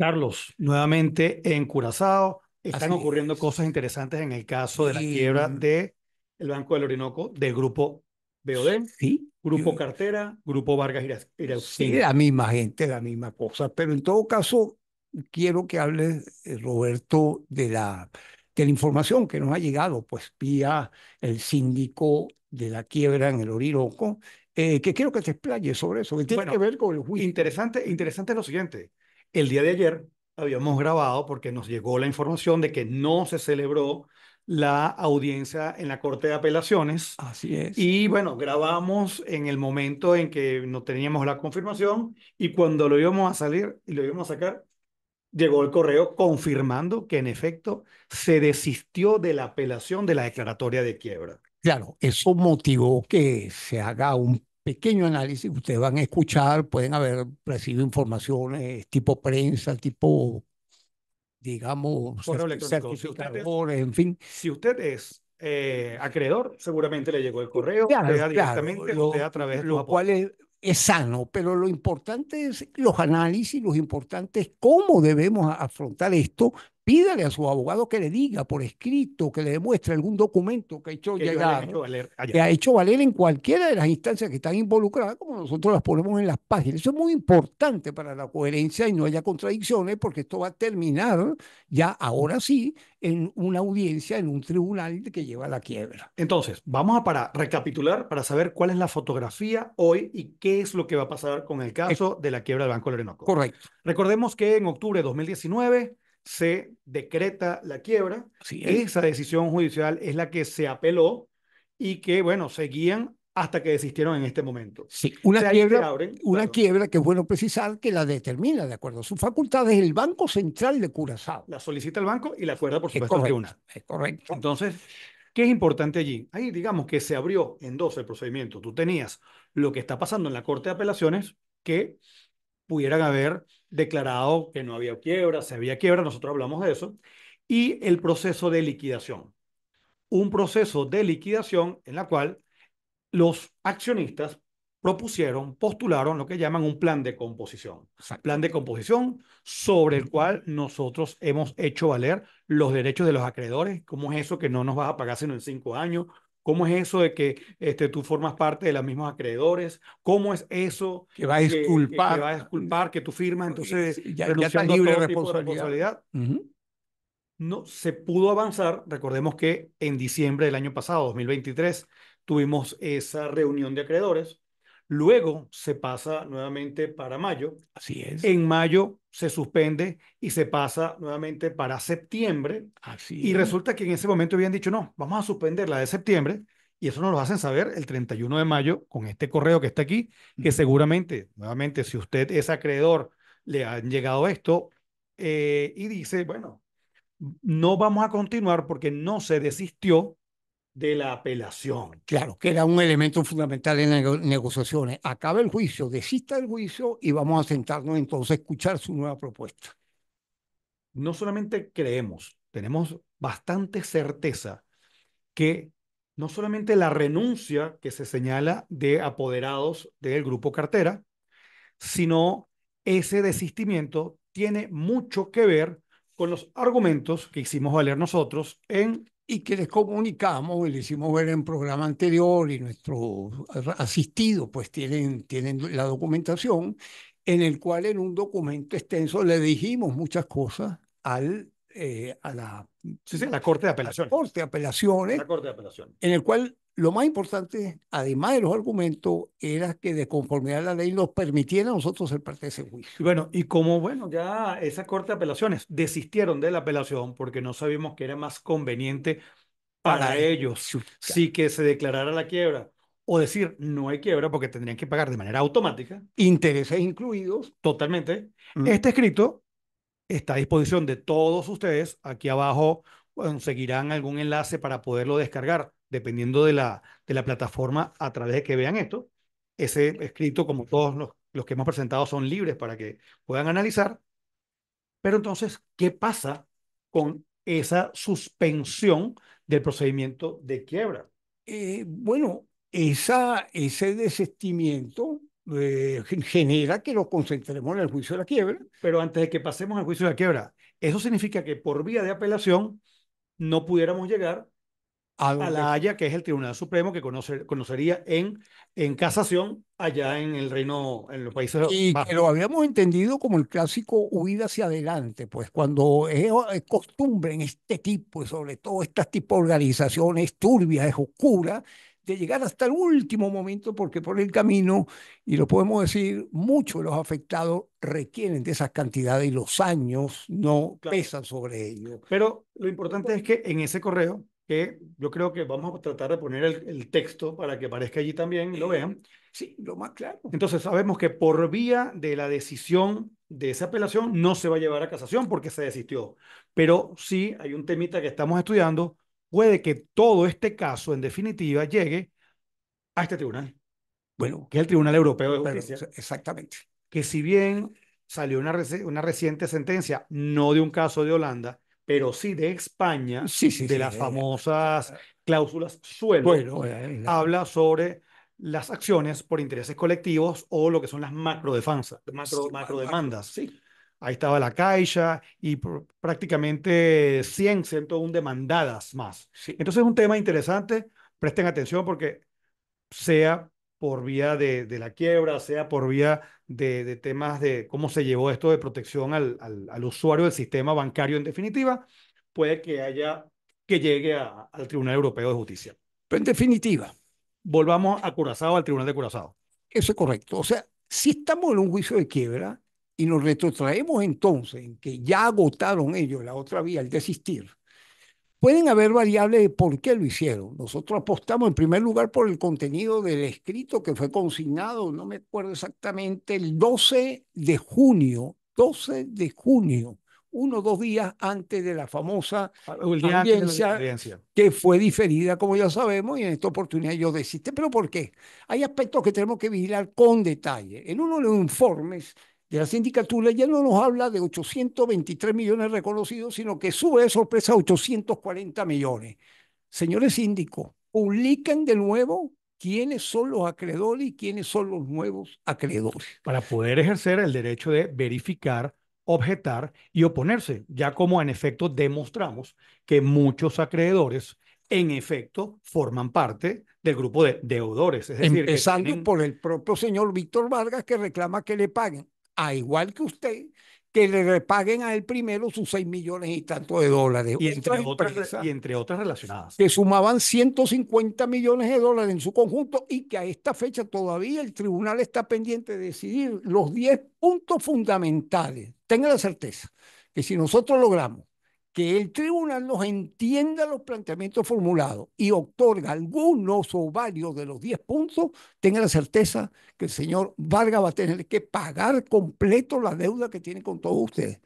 Carlos. Nuevamente en Curazao están ocurriendo cosas interesantes en el caso de la quiebra de el Banco del Orinoco del grupo BOD, ¿Sí? grupo Cartera, grupo Vargas Iraustina. Sí, la misma gente, la misma cosa, pero en todo caso quiero que hable eh, Roberto de la de la información que nos ha llegado pues vía el síndico de la quiebra en el Orinoco, eh, que quiero que te explaye sobre eso, que tiene que ver con el juicio. Interesante, interesante lo siguiente. El día de ayer habíamos grabado porque nos llegó la información de que no se celebró la audiencia en la Corte de Apelaciones. Así es. Y bueno, grabamos en el momento en que no teníamos la confirmación y cuando lo íbamos a salir y lo íbamos a sacar, llegó el correo confirmando que en efecto se desistió de la apelación de la declaratoria de quiebra. Claro, eso motivó que se haga un pequeño análisis, ustedes van a escuchar, pueden haber recibido informaciones tipo prensa, tipo, digamos, en fin. Si usted es eh, acreedor, seguramente le llegó el correo, lo, a través Lo cual es, es, sano, pero lo importante es los análisis, lo importante es cómo debemos afrontar esto pídale a su abogado que le diga por escrito, que le demuestre algún documento que ha hecho valer ha hecho valer en cualquiera de las instancias que están involucradas, como nosotros las ponemos en las páginas. Eso es muy importante para la coherencia y no haya contradicciones, porque esto va a terminar ya ahora sí en una audiencia, en un tribunal que lleva la quiebra. Entonces, vamos a para recapitular para saber cuál es la fotografía hoy y qué es lo que va a pasar con el caso de la quiebra del Banco Orinoco. Correcto. Recordemos que en octubre de 2019 se decreta la quiebra. Esa decisión judicial es la que se apeló y que, bueno, seguían hasta que desistieron en este momento. Sí, una, quiebra, una quiebra que es bueno precisar que la determina, de acuerdo Su facultad es el Banco Central de Curazao. La solicita el banco y la acuerda, por supuesto, Es Es correcto. Entonces, ¿qué es importante allí? Ahí digamos que se abrió en dos el procedimiento. Tú tenías lo que está pasando en la Corte de Apelaciones, que pudieran haber declarado que no había quiebra, se había quiebra, nosotros hablamos de eso, y el proceso de liquidación. Un proceso de liquidación en la cual los accionistas propusieron, postularon lo que llaman un plan de composición. Plan de composición sobre el cual nosotros hemos hecho valer los derechos de los acreedores. ¿Cómo es eso que no nos vas a pagar sino en cinco años? ¿Cómo es eso de que este, tú formas parte de los mismos acreedores? ¿Cómo es eso que va a disculpar Que, va a disculpar que tú firmas, entonces ya, está libre responsabilidad. No se pudo avanzar. Recordemos que en diciembre del año pasado, 2023, tuvimos esa reunión de acreedores. Luego se pasa nuevamente para mayo. Así es. En mayo se suspende y se pasa nuevamente para septiembre. y resulta que en ese momento habían dicho, no, vamos a suspender la de septiembre. Y eso nos lo hacen saber el 31 de mayo con este correo que está aquí, que seguramente, nuevamente, si usted es acreedor, le han llegado esto eh, y dice, bueno, no vamos a continuar porque no se desistió de la apelación. Claro, que era un elemento fundamental en las negociaciones. Acaba el juicio, desista el juicio y vamos a sentarnos entonces a escuchar su nueva propuesta. No solamente creemos, tenemos bastante certeza que no solamente la renuncia que se señala de apoderados del grupo cartera, sino ese desistimiento tiene mucho que ver con los argumentos que hicimos valer nosotros en y que les comunicamos y le hicimos ver en programa anterior y nuestro asistido pues tienen, tienen la documentación en el cual en un documento extenso le dijimos muchas cosas al, eh, a la, la Corte de Apelaciones. Corte Apelaciones. La Corte de Apelaciones. En el cual lo más importante, además de los argumentos, era que de conformidad a la ley nos permitiera a nosotros ser parte de ese juicio. bueno, y como bueno, ya esa corte de apelaciones desistieron de la apelación porque no sabíamos que era más conveniente para, ellos si sí que se declarara la quiebra o decir no hay quiebra porque tendrían que pagar de manera automática. Intereses incluidos. Totalmente. Mm. Este escrito está a disposición de todos ustedes. Aquí abajo conseguirán algún enlace para poderlo descargar dependiendo de la, de la plataforma a través de que vean esto. Ese escrito, como todos los, que hemos presentado, son libres para que puedan analizar. Pero entonces, ¿qué pasa con esa suspensión del procedimiento de quiebra? Eh, bueno, esa, ese desestimiento eh, genera que lo concentremos en el juicio de la quiebra. Pero antes de que pasemos al juicio de la quiebra, eso significa que por vía de apelación no pudiéramos llegar a, la Haya, que es el Tribunal Supremo que conocería en, en casación allá en el Reino, en los Países Y que lo habíamos entendido como el clásico huida hacia adelante, pues cuando es, costumbre en este tipo, y sobre todo estas tipo de organizaciones turbias, oscura, de llegar hasta el último momento, porque por el camino, y lo podemos decir, muchos de los afectados requieren de esas cantidades y los años no pesan sobre ellos. Pero lo importante es que en ese correo que yo creo que vamos a tratar de poner el, texto para que aparezca allí también y lo vean. Sí, lo más claro. Entonces sabemos que por vía de la decisión de esa apelación no se va a llevar a casación porque se desistió. Pero sí hay un temita que estamos estudiando. Puede que todo este caso, en definitiva, llegue a este tribunal. Bueno, que es el Tribunal Europeo de Justicia. exactamente. Que si bien salió una, una reciente sentencia, no de un caso de Holanda, pero sí de España, de las eh, eh, famosas eh, cláusulas suelo. habla sobre las acciones por intereses colectivos o lo que son las macro, macro, demandas. Ahí estaba la Caixa y prácticamente 100, 101 demandadas más. Entonces es un tema interesante, presten atención porque sea por vía de, de, la quiebra, sea por vía de, de, temas de cómo se llevó esto de protección al, al, usuario del sistema bancario en definitiva, puede que haya que llegue al Tribunal Europeo de Justicia. Pero en definitiva, volvamos a Curazao, al Tribunal de Curazao. Eso es correcto. O sea, si estamos en un juicio de quiebra y nos retrotraemos entonces en que ya agotaron ellos la otra vía, el desistir, Pueden haber variables de por qué lo hicieron. Nosotros apostamos en primer lugar por el contenido del escrito que fue consignado, no me acuerdo exactamente, el 12 de junio, 12 de junio, uno o dos días antes de la famosa audiencia, que fue diferida, como ya sabemos, y en esta oportunidad yo desiste. ¿Pero por qué? Hay aspectos que tenemos que vigilar con detalle. En uno de los informes de la sindicatura ya no nos habla de 823 millones reconocidos, sino que sube de sorpresa a 840 millones. Señores síndicos, publican de nuevo quiénes son los acreedores y quiénes son los nuevos acreedores. Para poder ejercer el derecho de verificar, objetar y oponerse, ya como en efecto demostramos que muchos acreedores en efecto forman parte del grupo de deudores. Es decir, Empezando por el propio señor Víctor Vargas que reclama que le paguen a igual que usted, que le repaguen a él primero sus 6 millones y tanto de dólares. Y entre, otras, y entre otras relacionadas. Que sumaban 150 millones de dólares en su conjunto y que a esta fecha todavía el tribunal está pendiente de decidir los 10 puntos fundamentales. Tenga la certeza que si nosotros logramos el tribunal nos entienda los planteamientos formulados y otorga algunos o varios de los 10 puntos, tenga la certeza que el señor Vargas va a tener que pagar completo la deuda que tiene con todos ustedes.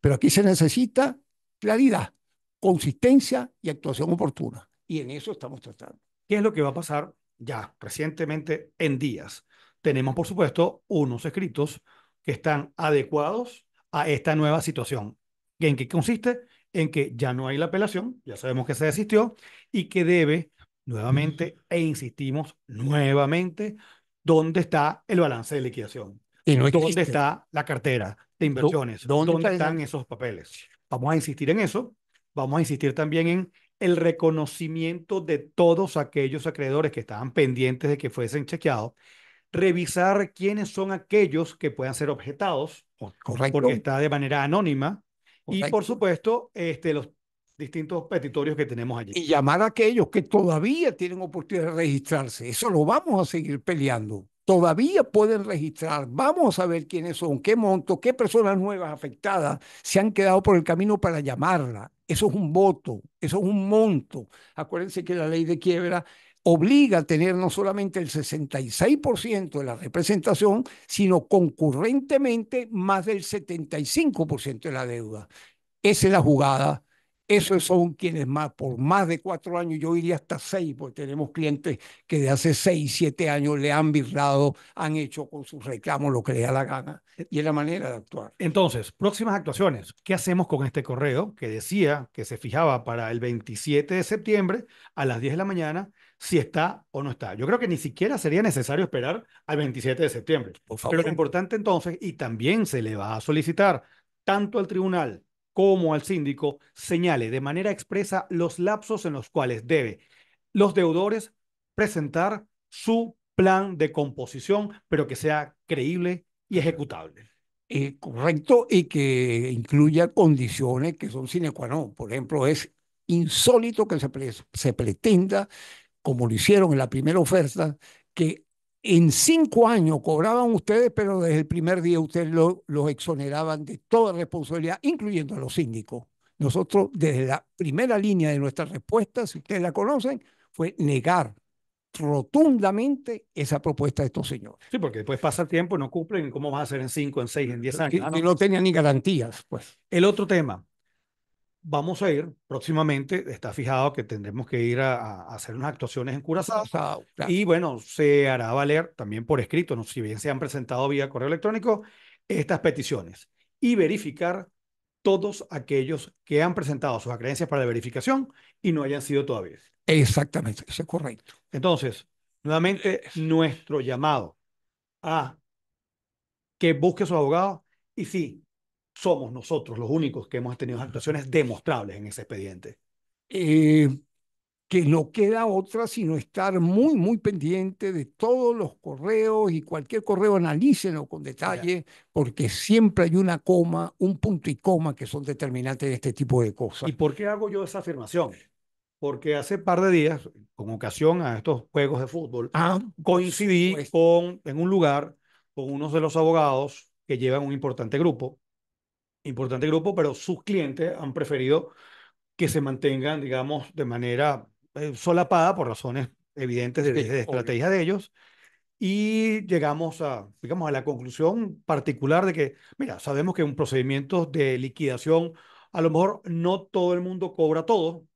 Pero aquí se necesita claridad, consistencia y actuación oportuna. Y en eso estamos tratando. ¿Qué es lo que va a pasar ya recientemente en días? Tenemos, por supuesto, unos escritos que están adecuados a esta nueva situación. ¿En qué consiste? en que ya no hay la apelación, ya sabemos que se desistió y que debe nuevamente, e insistimos nuevamente, dónde está el balance de liquidación. Y ¿Dónde está la cartera de inversiones? ¿Dónde, están esos papeles? Vamos a insistir en eso. Vamos a insistir también en el reconocimiento de todos aquellos acreedores que estaban pendientes de que fuesen chequeados. Revisar quiénes son aquellos que puedan ser objetados, porque está de manera anónima y por supuesto, este, los distintos petitorios que tenemos allí. Y llamar a aquellos que todavía tienen oportunidad de registrarse. Eso lo vamos a seguir peleando. Todavía pueden registrar. Vamos a ver quiénes son, qué monto, qué personas nuevas afectadas se han quedado por el camino para llamarla. Eso es un voto, eso es un monto. Acuérdense que la ley de quiebra obliga a tener no solamente el 66% de la representación, sino concurrentemente más del 75% de la deuda. Esa es la jugada esos son quienes más, por más de cuatro años, yo iría hasta seis, porque tenemos clientes que de hace seis, siete años le han virrado, han hecho con sus reclamos lo que le da la gana y es la manera de actuar. Entonces, próximas actuaciones. ¿Qué hacemos con este correo que decía que se fijaba para el 27 de septiembre a las 10 de la mañana? si está o no está. Yo creo que ni siquiera sería necesario esperar al 27 de septiembre. Por favor. Pero lo importante entonces, y también se le va a solicitar tanto al tribunal como al síndico, señale de manera expresa los lapsos en los cuales debe los deudores presentar su plan de composición, pero que sea creíble y ejecutable. Eh, correcto, y que incluya condiciones que son sine qua non. Por ejemplo, es insólito que se, se pretenda, como lo hicieron en la primera oferta, que en cinco años cobraban ustedes, pero desde el primer día ustedes los exoneraban de toda responsabilidad, incluyendo a los síndicos. Nosotros, desde la primera línea de nuestra respuesta, si ustedes la conocen, fue negar rotundamente esa propuesta de estos señores. Sí, porque después pasa el tiempo, no cumplen, ¿cómo vas a hacer en cinco, en seis, en diez años? Y, no. no tenían ni garantías, pues. El otro tema, vamos a ir próximamente, está fijado que tendremos que ir a, hacer unas actuaciones en Curazao. Y bueno, se hará valer también por escrito, ¿no? si bien se han presentado vía correo electrónico, estas peticiones y verificar todos aquellos que han presentado sus acreencias para la verificación y no hayan sido todavía. Exactamente, eso es correcto. Entonces, nuevamente, nuestro llamado a que busque a su abogado y sí, somos nosotros los únicos que hemos tenido actuaciones demostrables en ese expediente. Eh, que no queda otra sino estar muy, muy pendiente de todos los correos y cualquier correo analícenlo con detalle, porque siempre hay una coma, un punto y coma que son determinantes de este tipo de cosas. ¿Y por qué hago yo esa afirmación? Porque hace par de días, con ocasión a estos juegos de fútbol, ah, coincidí con, en un lugar con unos de los abogados que llevan un importante grupo importante grupo, pero sus clientes han preferido que se mantengan, digamos, de manera eh, solapada por razones evidentes de, estrategia de ellos. Y llegamos a, digamos, a la conclusión particular de que, mira, sabemos que un procedimiento de liquidación, a lo mejor no todo el mundo cobra todo,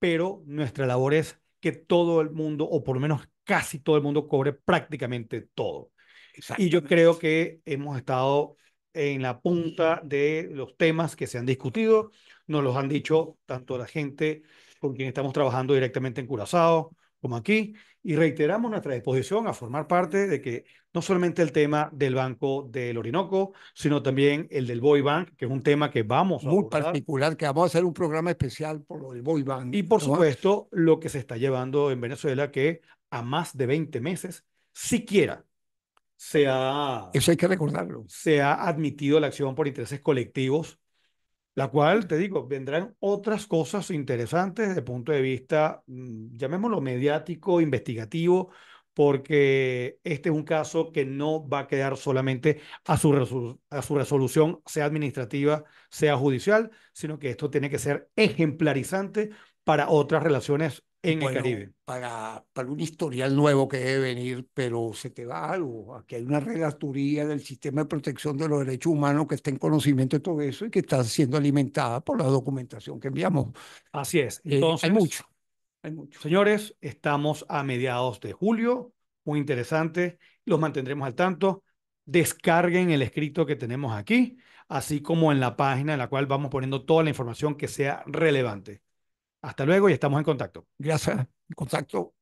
pero nuestra labor es que todo el mundo, o por lo menos casi todo el mundo, cobre prácticamente todo. Y yo creo que hemos estado en la punta de los temas que se han discutido. Nos los han dicho tanto la gente con quien estamos trabajando directamente en Curazao como aquí y reiteramos nuestra disposición a formar parte de que no solamente el tema del Banco del Orinoco, sino también el del Boy Bank, que es un tema que vamos a Muy particular, que vamos a hacer un programa especial por el del Boy Bank. Y por supuesto, lo que se está llevando en Venezuela, que a más de 20 meses, siquiera se ha... Eso hay que recordarlo. Se ha admitido la acción por intereses colectivos, la cual, te digo, vendrán otras cosas interesantes de punto de vista, mm, llamémoslo mediático, investigativo, porque este es un caso que no va a quedar solamente a su, a su resolución, sea administrativa, sea judicial, sino que esto tiene que ser ejemplarizante para otras relaciones en el Caribe. Para, para un historial nuevo que debe venir, pero se te va algo. Aquí hay una relatoría del sistema de protección de los derechos humanos que está en conocimiento de todo eso y que está siendo alimentada por la documentación que enviamos. Así es. Eh, Entonces, hay mucho. Hay mucho. Señores, estamos a mediados de julio. Muy interesante. Los mantendremos al tanto. Descarguen el escrito que tenemos aquí, así como en la página en la cual vamos poniendo toda la información que sea relevante. Hasta luego y estamos en contacto. Gracias, en contacto.